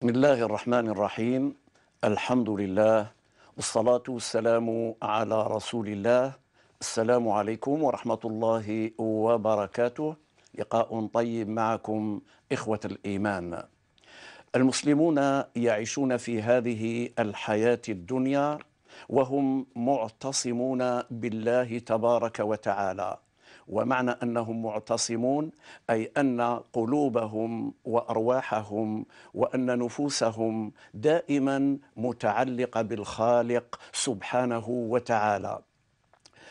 بسم الله الرحمن الرحيم الحمد لله والصلاة والسلام على رسول الله السلام عليكم ورحمة الله وبركاته لقاء طيب معكم إخوة الإيمان المسلمون يعيشون في هذه الحياة الدنيا وهم معتصمون بالله تبارك وتعالى ومعنى انهم معتصمون اي ان قلوبهم وارواحهم وان نفوسهم دائما متعلقه بالخالق سبحانه وتعالى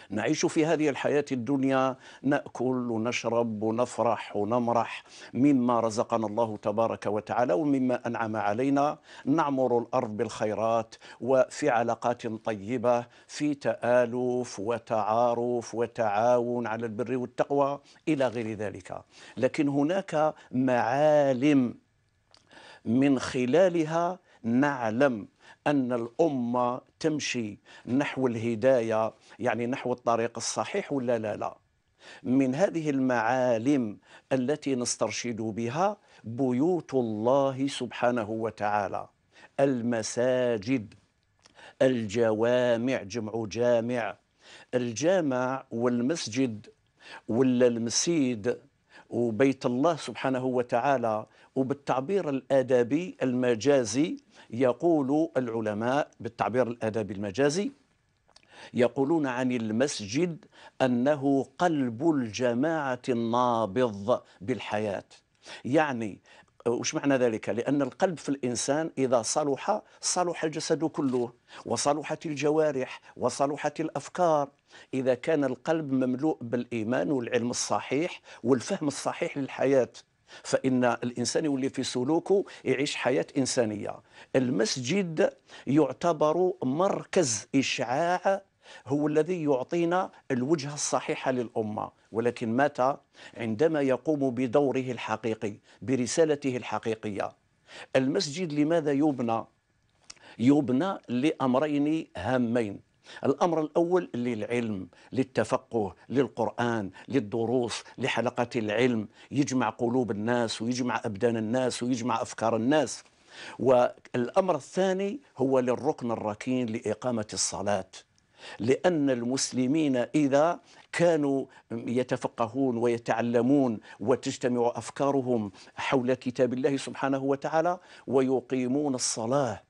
نعيش في هذه الحياة الدنيا نأكل ونشرب ونفرح ونمرح مما رزقنا الله تبارك وتعالى ومما أنعم علينا نعمر الأرض بالخيرات وفي علاقات طيبة في تآلف وتعارف وتعاون على البر والتقوى إلى غير ذلك لكن هناك معالم من خلالها نعلم أن الأمة تمشي نحو الهداية يعني نحو الطريق الصحيح ولا لا لا من هذه المعالم التي نسترشد بها بيوت الله سبحانه وتعالى المساجد الجوامع جمع جامع الجامع والمسجد ولا المسيد وبيت الله سبحانه وتعالى وبالتعبير الادبي المجازي يقول العلماء بالتعبير الادبي المجازي يقولون عن المسجد انه قلب الجماعه النابض بالحياه يعني وش معنى ذلك؟ لأن القلب في الإنسان إذا صلح صلح الجسد كله وصلحت الجوارح وصلحت الأفكار إذا كان القلب مملوء بالإيمان والعلم الصحيح والفهم الصحيح للحياة فإن الإنسان يولي في سلوكه يعيش حياة إنسانية المسجد يعتبر مركز إشعاع هو الذي يعطينا الوجهة الصحيحة للأمة ولكن متى عندما يقوم بدوره الحقيقي برسالته الحقيقية المسجد لماذا يبنى يبنى لأمرين هامين الأمر الأول للعلم للتفقه للقرآن للدروس لحلقة العلم يجمع قلوب الناس ويجمع أبدان الناس ويجمع أفكار الناس والأمر الثاني هو للركن الركين لإقامة الصلاة لأن المسلمين إذا كانوا يتفقهون ويتعلمون وتجتمع أفكارهم حول كتاب الله سبحانه وتعالى ويقيمون الصلاة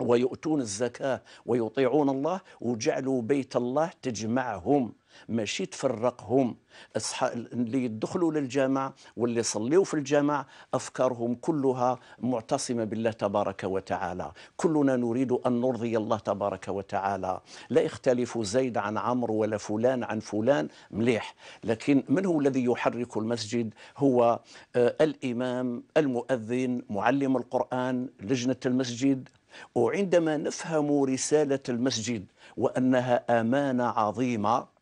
ويؤتون الزكاة ويطيعون الله وجعلوا بيت الله تجمعهم ماشي تفرقهم أصحاب اللي يدخلوا للجامع واللي يصليوا في الجامع أفكارهم كلها معتصمة بالله تبارك وتعالى كلنا نريد أن نرضي الله تبارك وتعالى لا يختلف زيد عن عمرو ولا فلان عن فلان مليح لكن من هو الذي يحرك المسجد هو آه، الإمام المؤذن معلم القرآن لجنة المسجد وعندما نفهم رسالة المسجد وأنها أمانة عظيمة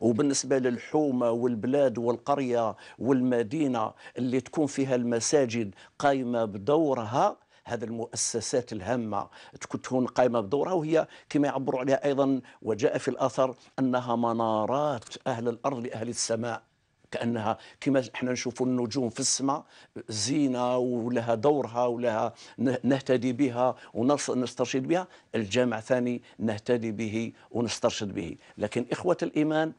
وبالنسبه للحومه والبلاد والقريه والمدينه اللي تكون فيها المساجد قايمه بدورها هذه المؤسسات الهامه تكون قائمه بدورها وهي كما يعبر عليها ايضا وجاء في الاثر انها منارات اهل الارض لاهل السماء كانها كما احنا نشوف النجوم في السماء زينه ولها دورها ولها نهتدي بها ونسترشد بها الجامع ثاني نهتدي به ونسترشد به لكن إخوة الإيمان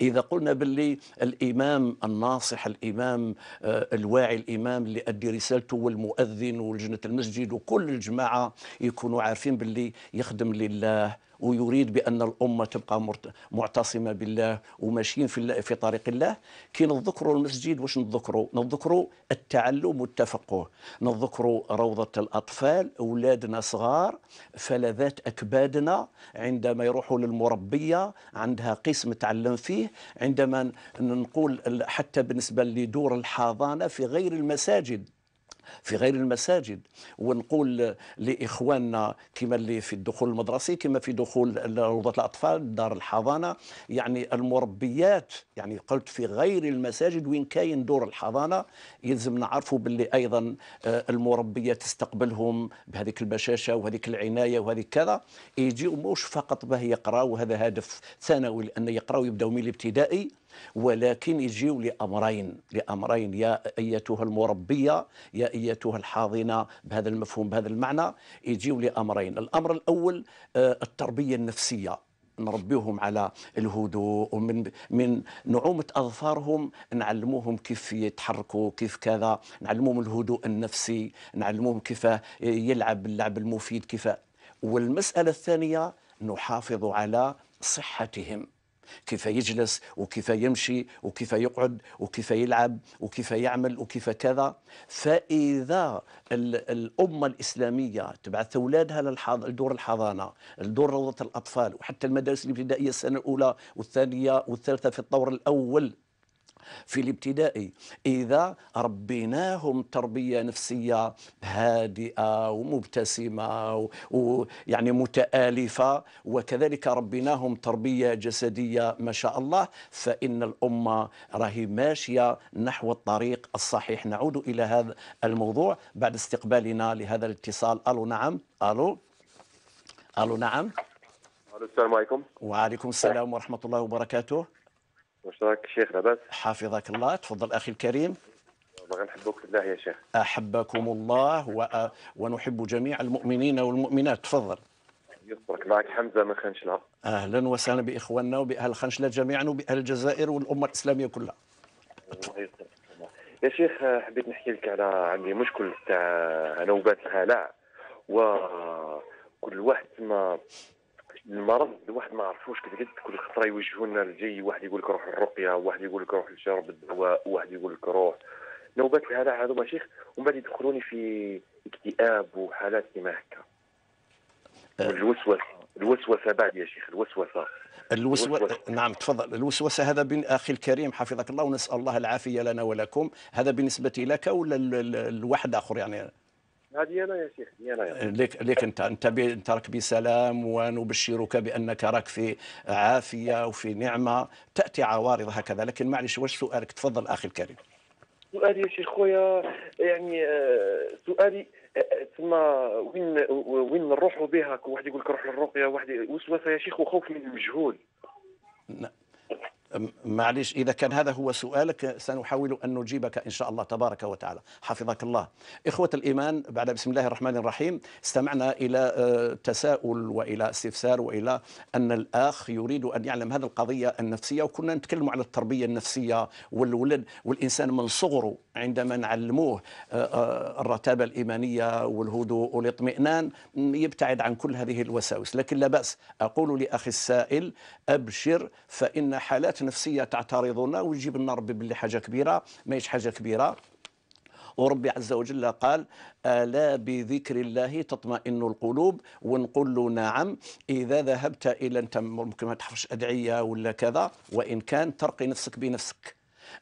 إذا قلنا باللي الإمام الناصح الإمام آه، الواعي الإمام اللي أدي رسالته والمؤذن ولجنة المسجد وكل الجماعة يكونوا عارفين باللي يخدم لله ويريد بأن الأمة تبقى معتصمة بالله وماشيين في, في طريق الله كي نذكروا المسجد واش نذكروا نذكروا التعلم والتفقه نذكروا روضة الأطفال أولادنا صغار فلذات أكبادنا عندما يروحوا للمربية عندها قسم تعلم فيه عندما نقول حتى بالنسبة لدور الحضانه في غير المساجد في غير المساجد ونقول لاخواننا كما اللي في الدخول المدرسي كما في دخول روضه الاطفال دار الحضانه يعني المربيات يعني قلت في غير المساجد وين كاين دور الحضانه يلزم نعرفوا باللي ايضا آه، المربيه تستقبلهم بهذيك البشاشه وهذيك العنايه وهذيك كذا يجيو موش فقط به يقراوا وهذا هدف ثانوي لان يقراوا يبداوا من الابتدائي ولكن يجيو لأمرين لأمرين يا أيتها المربية يا أيتها الحاضنة بهذا المفهوم بهذا المعنى يجيو لأمرين الأمر الأول آه، التربية النفسية نربيهم على الهدوء ومن من نعومة أظفارهم نعلموهم كيف يتحركوا كيف كذا نعلموهم الهدوء النفسي نعلموهم كيف يلعب اللعب المفيد كيف والمسألة الثانية نحافظ على صحتهم كيف يجلس وكيف يمشي وكيف يقعد وكيف يلعب وكيف يعمل وكيف كذا فإذا الأمة الإسلامية تبعث أولادها لدور الحضانة لدور روضة الأطفال وحتى المدارس الابتدائية السنة الأولى والثانية والثالثة في الطور الأول في الابتدائي إذا ربيناهم تربية نفسية هادئة ومبتسمة ويعني متآلفة وكذلك ربيناهم تربية جسدية ما شاء الله فإن الأمة راهي ماشية نحو الطريق الصحيح نعود إلى هذا الموضوع بعد استقبالنا لهذا الاتصال ألو نعم ألو ألو نعم السلام عليكم وعليكم السلام ورحمة الله وبركاته وشراك شيخ لاباس حفظك الله تفضل أخي الكريم نحبك في الله يا شيخ أحبكم الله و... ونحب جميع المؤمنين والمؤمنات تفضل يذكرك معك حمزة من خنشلة أهلا وسهلا بإخواننا وبأهل خنشلة جميعا وبأهل الجزائر والأمة الإسلامية كلها يا شيخ حبيت نحكي لك على عندي مشكل تاع نوبات الهلع وكل واحد ما المرض الواحد ما عرفوش كيف قلت كل خطره يوجهوا لنا واحد يقول لك روح الرقيه واحد يقول لك روح شرب الدواء واحد يقول لك روح نوبات الهلع هذو شيخ ومن بعد يدخلوني في اكتئاب وحالات كيما هكا أه. الوسوسه الوسوسه بعد يا شيخ الوسوسه الوسوسه نعم تفضل الوسوسه هذا بين اخي الكريم حفظك الله ونسال الله العافيه لنا ولكم هذا بالنسبه لك ولا لواحد اخر يعني هذه انا يا شيخ هذه انا يا ليك ليك انت انت انت راك بسلام ونبشرك بانك راك في عافيه وفي نعمه تاتي عوارض هكذا لكن معلش واش سؤالك تفضل اخي الكريم سؤالي يا شيخ خويا يعني آه، سؤالي آه، آه، تسمى وين وين نروحوا بها واحد يقول لك روح للرقيه واحد وسوسه يا شيخ وخوف من المجهول معلش إذا كان هذا هو سؤالك سنحاول أن نجيبك إن شاء الله تبارك وتعالى حفظك الله إخوة الإيمان بعد بسم الله الرحمن الرحيم استمعنا إلى آه، تساؤل وإلى استفسار وإلى أن الأخ يريد أن يعلم هذه القضية النفسية وكنا نتكلم على التربية النفسية والولد والإنسان من صغره عندما نعلموه آه، آه، الرتابة الإيمانية والهدوء والاطمئنان يبتعد عن كل هذه الوساوس لكن لا بأس أقول لأخي السائل أبشر فإن حالات نفسيه تعترضنا ويجيب لنا ربي باللي حاجه كبيره ماهيش حاجه كبيره وربي عز وجل قال ألا بذكر الله تطمئن القلوب ونقول له نعم إذا ذهبت إلى أنت ممكن ما تحفظش أدعية ولا كذا وإن كان ترقي نفسك بنفسك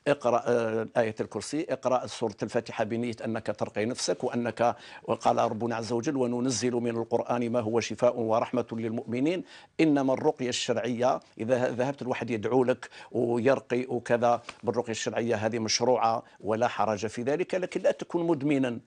اقرأ آه، آية الكرسي اقرأ سورة الفاتحة بنية أنك ترقي نفسك وأنك وقال ربنا عز وجل وننزل من القرآن ما هو شفاء ورحمة للمؤمنين إنما الرقية الشرعية إذا ذهبت الواحد يدعو لك ويرقي وكذا بالرقية الشرعية هذه مشروعة ولا حرج في ذلك لكن لا تكون مدمنا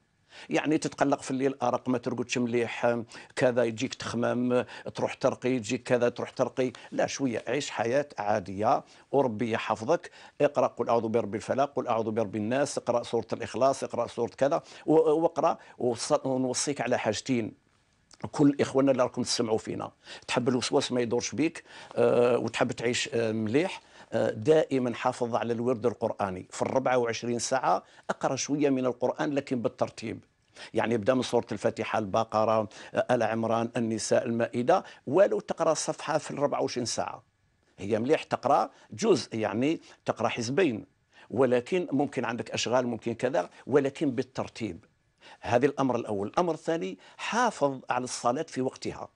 يعني تتقلق في الليل ارق آه، ما ترقدش مليح آه، كذا يجيك تخمام آه، تروح ترقي يجيك كذا تروح ترقي لا شويه عيش حياه عاديه وربي يحفظك اقرا قل اعوذ برب الفلق قل اعوذ برب الناس اقرا سوره الاخلاص اقرا سوره كذا واقرا ونوصيك على حاجتين كل اخواننا اللي راكم تسمعوا فينا تحب الوسواس ما يدورش بيك وتحب تعيش مليح دائما حافظ على الورد القرآني في الربعة وعشرين ساعة أقرأ شوية من القرآن لكن بالترتيب يعني يبدا من سوره الفاتحه البقره ال عمران النساء المائده ولو تقرا صفحه في 24 ساعه هي مليح تقرا جزء يعني تقرا حزبين ولكن ممكن عندك اشغال ممكن كذا ولكن بالترتيب هذا الامر الاول الامر الثاني حافظ على الصلاه في وقتها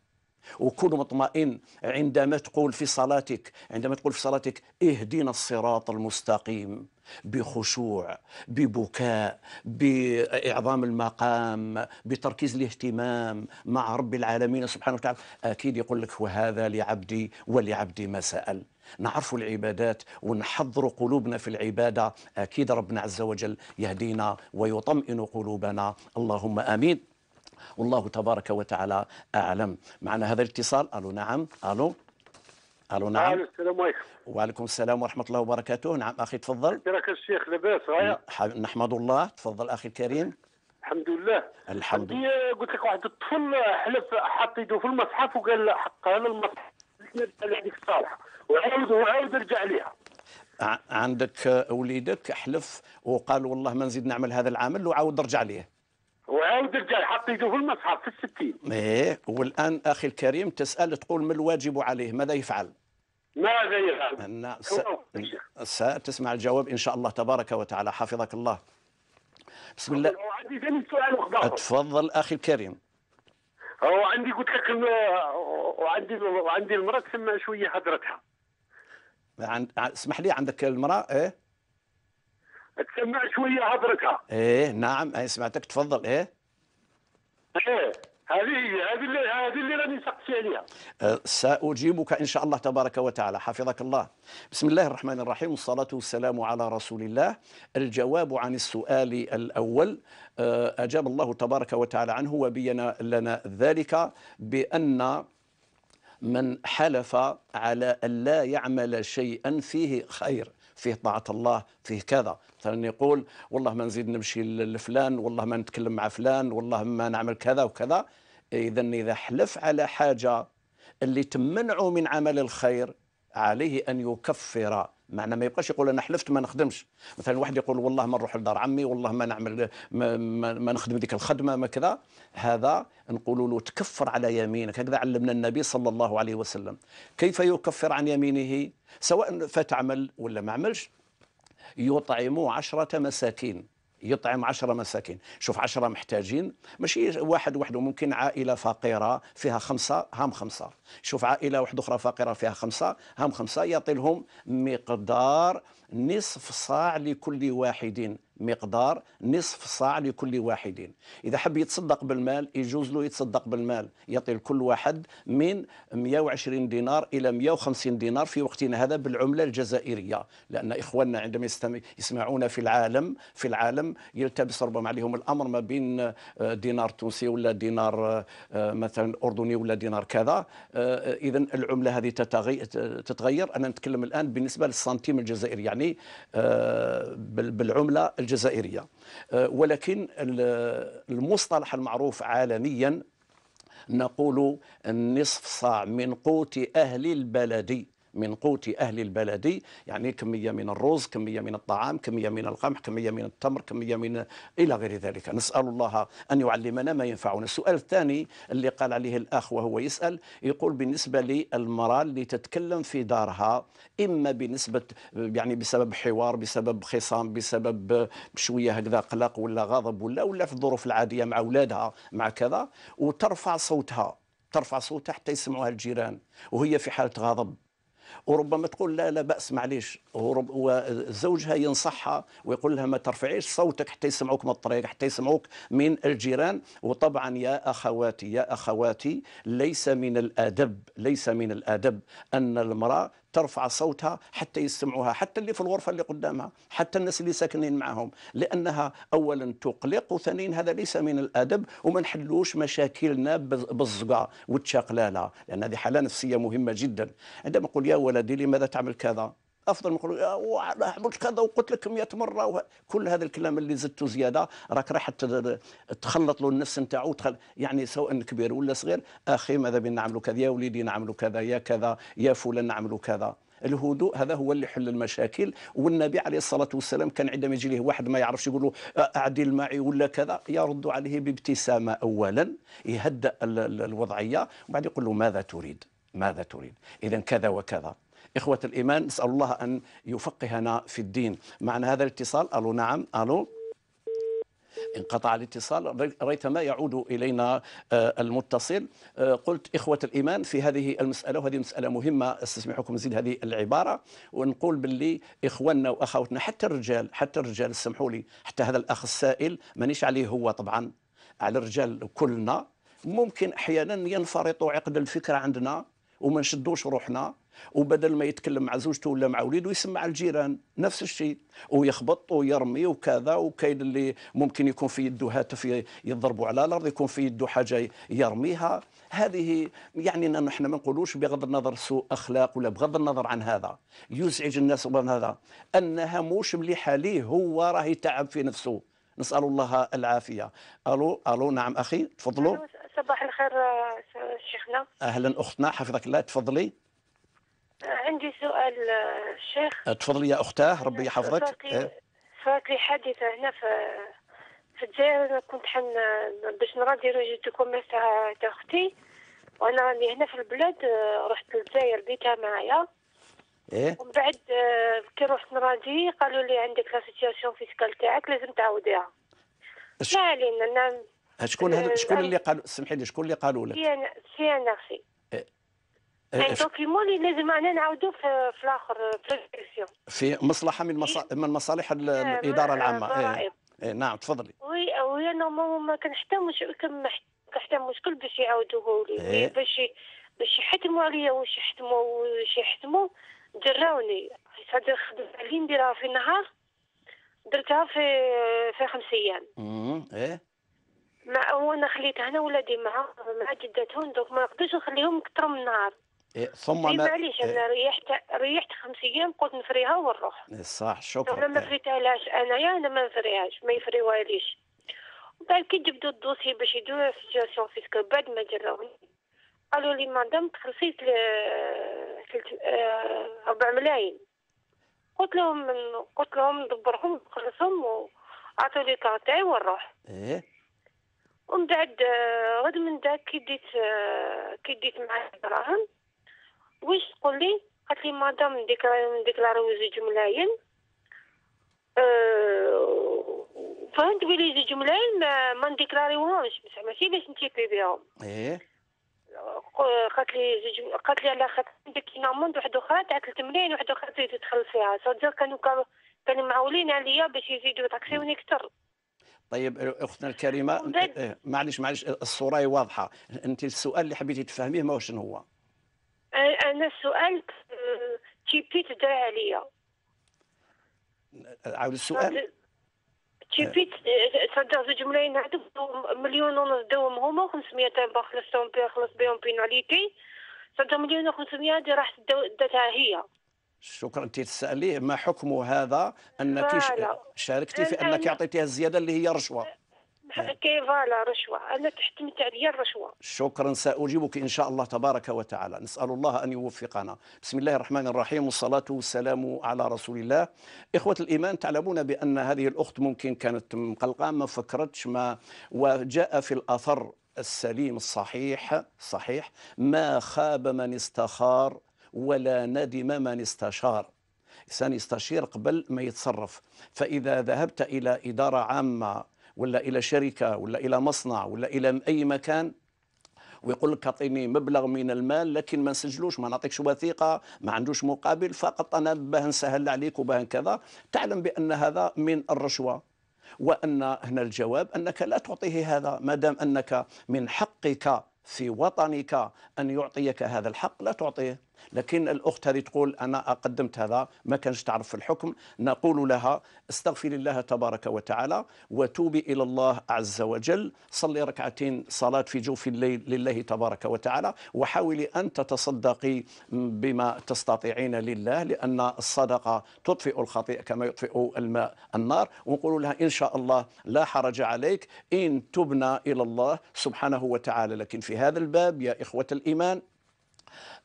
وكن مطمئن عندما تقول في صلاتك عندما تقول في صلاتك اهدنا الصراط المستقيم بخشوع ببكاء بإعظام المقام بتركيز الاهتمام مع رب العالمين سبحانه وتعالى أكيد يقول لك وهذا لعبدي ولعبدي ما سأل نعرف العبادات ونحضر قلوبنا في العبادة أكيد ربنا عز وجل يهدينا ويطمئن قلوبنا اللهم آمين والله تبارك وتعالى أعلم معنا هذا الاتصال ألو نعم ألو الو نعم السلام عليكم وعليكم السلام ورحمه الله وبركاته نعم اخي تفضل راك الشيخ لاباس نحمد الله تفضل اخي الكريم الحمد لله الحمد لله قلت لك واحد الطفل حلف حط يده في المصحف وقال قال المصحف هذيك صالحه وعاود وعاود رجع ليها عندك وليدك حلف وقال والله ما نزيد نعمل هذا العمل وعاود رجع ليه وعاود رجع حط يده في المصحف في الستين ايه والان اخي الكريم تسال تقول ما الواجب عليه ماذا يفعل؟ ماذا يفعل؟ س... ستسمع الجواب ان شاء الله تبارك وتعالى حفظك الله. بسم الله عندي ثاني سؤال تفضل اخي الكريم هو عندي قلت لك وعندي وعندي المراه تسمى شويه حضرتها عند... اسمح لي عندك المراه ايه تسمع شويه هضرتها ايه نعم انا إيه، سمعتك تفضل ايه ايه هذه هي هذه اللي هذه اللي راني سقسي عليها أه، ساجيبك ان شاء الله تبارك وتعالى حفظك الله بسم الله الرحمن الرحيم والصلاه والسلام على رسول الله الجواب عن السؤال الاول أه، اجاب الله تبارك وتعالى عنه وبين لنا ذلك بان من حلف على أن لا يعمل شيئا فيه خير فيه طاعة الله فيه كذا مثلا يقول والله ما نزيد نمشي لفلان والله ما نتكلم مع فلان والله ما نعمل كذا وكذا إذا إذا حلف على حاجة اللي تمنعه من عمل الخير عليه أن يكفر معنى ما يبقاش يقول انا حلفت ما نخدمش مثلا واحد يقول والله ما نروح لدار عمي والله ما نعمل ما, ما, ما نخدم ديك الخدمه ما كذا هذا نقول له تكفر على يمينك هكذا علمنا النبي صلى الله عليه وسلم كيف يكفر عن يمينه سواء فتعمل ولا ما عملش يطعم عشرة مساكين يطعم عشرة مساكين شوف عشرة محتاجين ماشي واحد وحده ممكن عائلة فقيرة فيها خمسة هام خمسة شوف عائلة واحدة أخرى فقيرة فيها خمسة هام خمسة يعطي لهم مقدار نصف صاع لكل واحد مقدار نصف صاع لكل واحد إذا حب يتصدق بالمال يجوز له يتصدق بالمال يعطي لكل واحد من 120 دينار إلى 150 دينار في وقتنا هذا بالعملة الجزائرية لأن إخواننا عندما يسمعون في العالم في العالم يلتبس ربما عليهم الأمر ما بين آه، دينار تونسي ولا دينار آه، مثلا أردني ولا دينار كذا آه، إذا العملة هذه تتغير أنا نتكلم الآن بالنسبة للسنتيم الجزائري يعني بالعملة الجزائرية آه، ولكن المصطلح المعروف عالميا نقول النصف صاع من قوت أهل البلد من قوت أهل البلد يعني كمية من الرز كمية من الطعام كمية من القمح كمية من التمر كمية من إلى غير ذلك نسأل الله أن يعلمنا ما ينفعنا السؤال الثاني اللي قال عليه الأخ وهو يسأل يقول بالنسبة للمرأة اللي تتكلم في دارها إما بنسبة يعني بسبب حوار بسبب خصام بسبب شوية هكذا قلق ولا غضب ولا ولا في الظروف العادية مع أولادها مع كذا وترفع صوتها ترفع صوتها حتى يسمعوها الجيران وهي في حالة غضب وربما تقول لا لا باس معليش وزوجها ينصحها ويقول لها ما ترفعيش صوتك حتى يسمعوك من الطريق حتى يسمعوك من الجيران وطبعا يا اخواتي يا اخواتي ليس من الادب ليس من الادب ان المراه ترفع صوتها حتى يسمعوها حتى اللي في الغرفة اللي قدامها حتى الناس اللي ساكنين معهم لأنها أولا تقلق وثانيا هذا ليس من الأدب وما نحلوش مشاكلنا بالزقا والتشاقلاله لأن هذه حالة نفسية مهمة جدا عندما نقول يا ولدي لماذا تعمل كذا افضل من خروج عملت كذا وقلت لك 100 مره كل هذا الكلام اللي زدته زياده راك راح تخلط له النفس نتاعو يعني سواء كبير ولا صغير اخي ماذا بينا نعملوا كذا يا وليدي نعملوا كذا يا كذا يا فلان نعملوا كذا الهدوء هذا هو اللي حل المشاكل والنبي عليه الصلاة والسلام كان عندما يجي له واحد ما يعرفش يقول له أعدل معي ولا كذا يرد عليه بابتسامة أولا يهدأ الوضعية وبعد يقول له ماذا تريد ماذا تريد إذا كذا وكذا إخوة الإيمان نسأل الله أن يفقهنا في الدين معنى هذا الاتصال ألو نعم ألو انقطع الاتصال ريتما يعود إلينا آه، المتصل آه، قلت إخوة الإيمان في هذه المسألة وهذه مسألة مهمة استسمحكم زيد هذه العبارة ونقول باللي إخواننا وأخواتنا حتى الرجال حتى الرجال سمحوا لي حتى هذا الأخ السائل مانيش عليه هو طبعا على الرجال كلنا ممكن أحيانا ينفرط عقد الفكرة عندنا وما نشدوش روحنا وبدل ما يتكلم مع زوجته ولا مع وليده يسمع الجيران نفس الشيء ويخبط ويرمي وكذا وكاين اللي ممكن يكون في يده هاتف يضربوا على الارض يكون في يده حاجه يرميها هذه يعني نحن ما نقولوش بغض النظر سوء اخلاق ولا بغض النظر عن هذا يزعج الناس عن هذا انها موش مليحه ليه هو راه يتعب في نفسه نسال الله العافيه الو الو نعم اخي تفضلوا صباح الخير آه، شيخنا اهلا اختنا حفظك الله تفضلي آه، عندي سؤال آه، شيخ تفضلي يا اختاه ربي يحفظك فات لي حادثه هنا في في الجزائر انا كنت حن باش نراضي روجيت كوميرس تاع اختي وانا راني هنا في البلاد رحت للجزائر بيتها معايا ايه ومن بعد كي رحت نراضي قالوا لي عندك لا سيتياسيون فيسكال تاعك لازم تعاوديها ما علينا شكون شكون اللي قالوا سمحي لي شكون اللي قالوا لك؟ سي ان سي ان يعني دوكيمون اللي لازم انا نعاودوه في, في الاخر في في مصلحه من إيه. من مصالح نعم، الاداره آه، العامه اي إيه، نعم تفضلي وي وي انا ما كنحتمش حتى كل باش يعاودوه لي إيه. باش باش يحتموا عليا واش يحتموا واش يحتموا جراوني هذه الخدمه اللي نديرها في النهار درتها في في خمس ايام. اها ايه مع وانا خليت انا ولادي مع مع جدتهم دوك ما نقدرش نخليهم اكثر من نهار إيه ثم ما معليش انا إيه. ريحت ريحت خمس ايام قلت نفريها ونروح إيه، صح شكرا انا ما فريتهاش انايا انا ما نفريهاش ما يفريوهاليش بعد كي جبدوا الدوسي باش في اسوسياسيون فيسكو بعد ما جراوني قالوا لي مدام تخلصي آه، ربع ملايين قلت لهم قلت لهم ندبرهم نخلصهم وعطوا لي كارتاي ونروح ايه ومن بعد آه، غد من داك كي ديت آه، كي الدراهم واش تقول لي قالت لي مدام ديك من ديك زوج ملايين آه، فهمت بلي زوج ملايين ما نديكلاريوهمش بصح ماشي باش نتيبي بيهم ايه قالت لي زوج قالت لي على خاطر عندك ناموند واحد اخرى تاع 3 ملايين واحد اخرى تزيد تدخل فيها كانوا كانوا معولين عليا باش يزيدوا يطاكسيوني كثر طيب اختنا الكريمه إيه، معلش معلش الصوره واضحه انت السؤال اللي حبيتي تفهميه ما شنو هو انا السؤال تيبي تدعى عليا عاود السؤال تيبي إيه. تصدق زوج ملايين هذوك مليون ونص دوهم هما 500 تاع خلصتهم خلص بهم بيناليتي صدق مليون و 500 راح داتها هي شكرا انت تسالي ما حكم هذا انك شاركتي في انك اعطيتيها الزياده اللي هي رشوه أه، كيف لا رشوة أنا تحتمت عليا الرشوة شكرا سأجيبك إن شاء الله تبارك وتعالى نسأل الله أن يوفقنا بسم الله الرحمن الرحيم والصلاة والسلام على رسول الله إخوة الإيمان تعلمون بأن هذه الأخت ممكن كانت مقلقة ما فكرتش ما وجاء في الأثر السليم الصحيح صحيح ما خاب من استخار ولا ندم من استشار الإنسان يستشير قبل ما يتصرف فإذا ذهبت إلى إدارة عامة ولا إلى شركة ولا إلى مصنع ولا إلى أي مكان ويقول لك اعطيني مبلغ من المال لكن ما نسجلوش ما نعطيكش وثيقه ما عندوش مقابل فقط انا باه نسهل عليك وباه كذا تعلم بان هذا من الرشوه وان هنا الجواب انك لا تعطيه هذا ما دام انك من حقك في وطنك ان يعطيك هذا الحق لا تعطيه لكن الأخت هذه تقول أنا قدمت هذا ما كانش تعرف في الحكم نقول لها استغفر الله تبارك وتعالى وتوبي إلى الله عز وجل صلي ركعتين صلاة في جوف الليل لله تبارك وتعالى وحاولي أن تتصدقي بما تستطيعين لله لأن الصدقة تطفئ الخطيئة كما يطفئ الماء النار ونقول لها إن شاء الله لا حرج عليك إن تبنى إلى الله سبحانه وتعالى لكن في هذا الباب يا إخوة الإيمان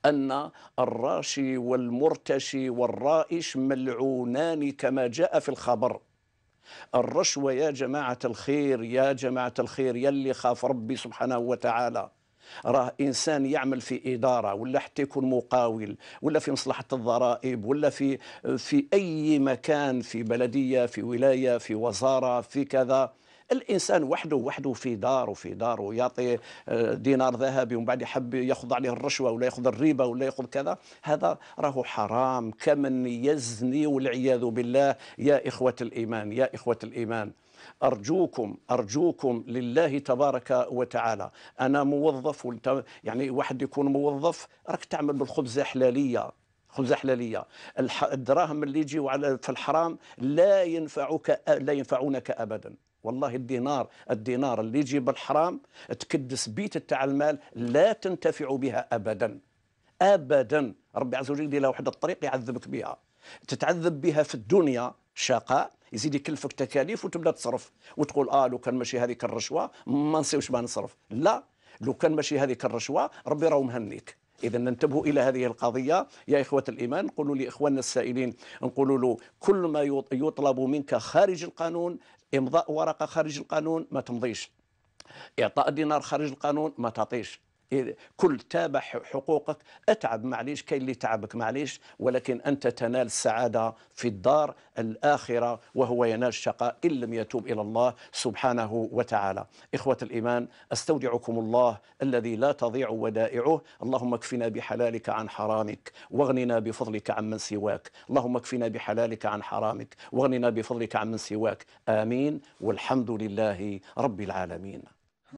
أن الراشي والمرتشي والرائش ملعونان كما جاء في الخبر الرشوة يا جماعة الخير يا جماعة الخير يلي خاف ربي سبحانه وتعالى راه انسان يعمل في اداره ولا حتى يكون مقاول ولا في مصلحه الضرائب ولا في في اي مكان في بلديه في ولايه في وزاره في كذا الانسان وحده وحده في دار وفي دار ويعطي آه، دينار ذهبي ومن بعد يحب ياخذ عليه الرشوه ولا ياخذ الريبه ولا ياخذ كذا هذا راهو حرام كمن يزني والعياذ بالله يا اخوه الايمان يا اخوه الايمان ارجوكم ارجوكم لله تبارك وتعالى انا موظف يعني واحد يكون موظف راك تعمل بالخبزه حلاليه خبزه حلاليه الدراهم اللي يجيو على في الحرام لا ينفعك لا ينفعونك ابدا والله الدينار الدينار اللي يجي بالحرام تكدس بيت تاع المال لا تنتفع بها ابدا ابدا ربي عز وجل يدير واحد الطريق يعذبك بها تتعذب بها في الدنيا شقاء يزيد يكلفك تكاليف وتبدا تصرف وتقول اه لو كان ماشي هذيك الرشوه ما نسيوش ما نصرف لا لو كان ماشي هذيك الرشوه ربي راه مهنيك إذا ننتبه إلى هذه القضية يا إخوة الإيمان نقول لإخواننا السائلين نقولوا له كل ما يطلب منك خارج القانون إمضاء ورقة خارج القانون ما تمضيش إعطاء دينار خارج القانون ما تعطيش كل تابع حقوقك اتعب معليش كاين اللي تعبك معليش ولكن انت تنال السعاده في الدار الاخره وهو ينال الشقاء ان لم يتوب الى الله سبحانه وتعالى. اخوه الايمان استودعكم الله الذي لا تضيع ودائعه، اللهم اكفنا بحلالك عن حرامك، واغننا بفضلك عمن سواك، اللهم اكفنا بحلالك عن حرامك، واغننا بفضلك عمن سواك، امين والحمد لله رب العالمين.